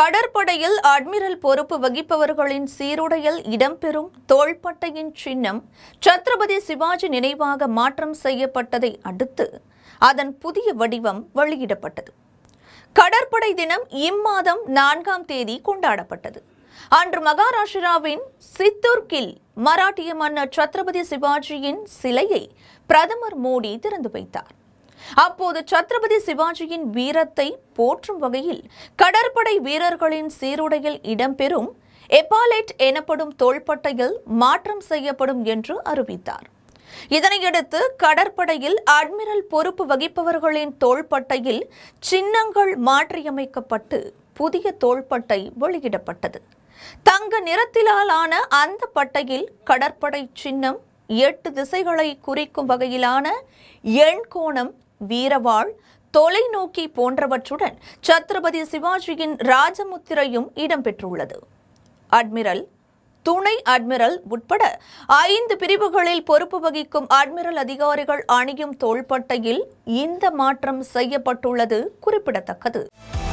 கடற்படையில் அட்மிரல் பொறுப்பு வகிப்பவர்களின் சீருடையில் இடம்பெறும் தோள்பட்டையின் சின்னம் சத்ரபதி சிவாஜி நினைவாக மாற்றம் செய்யப்பட்டதை அடுத்து அதன் புதிய வடிவம் வெளியிடப்பட்டது கடற்படை தினம் இம்மாதம் நான்காம் தேதி கொண்டாடப்பட்டது அன்று மகாராஷ்டிராவின் சித்தூர்கில் மராட்டிய மன்னர் சத்ரபதி சிவாஜியின் சிலையை பிரதமர் மோடி திறந்து வைத்தார் அப்போது சத்ரபதி சிவாஜியின் வீரத்தை போற்றும் வகையில் கடற்படை வீரர்களின் சீருடையில் இடம்பெறும் எபாலெட் எனப்படும் தோள்பட்டையில் மாற்றம் செய்யப்படும் என்று அறிவித்தார் இதனையடுத்து கடற்படையில் அட்மிரல் பொறுப்பு வகிப்பவர்களின் தோள்பட்டையில் சின்னங்கள் மாற்றியமைக்கப்பட்டு புதிய தோள்பட்டை வெளியிடப்பட்டது தங்க நிறத்திலான அந்த பட்டையில் கடற்படை சின்னம் எட்டு திசைகளை குறிக்கும் வகையிலான எண்கோணம் வீரவாள் தொலைநோக்கி போன்றவற்றுடன் சத்ரபதி சிவாஜியின் ராஜமுத்திரையும் இடம்பெற்றுள்ளது அட்மிரல் துணை அட்மிரல் உட்பட ஐந்து பிரிவுகளில் பொறுப்பு வகிக்கும் அட்மிரல் அதிகாரிகள் அணியும் தோள்பட்டையில் இந்த மாற்றம் செய்யப்பட்டுள்ளது குறிப்பிடத்தக்கது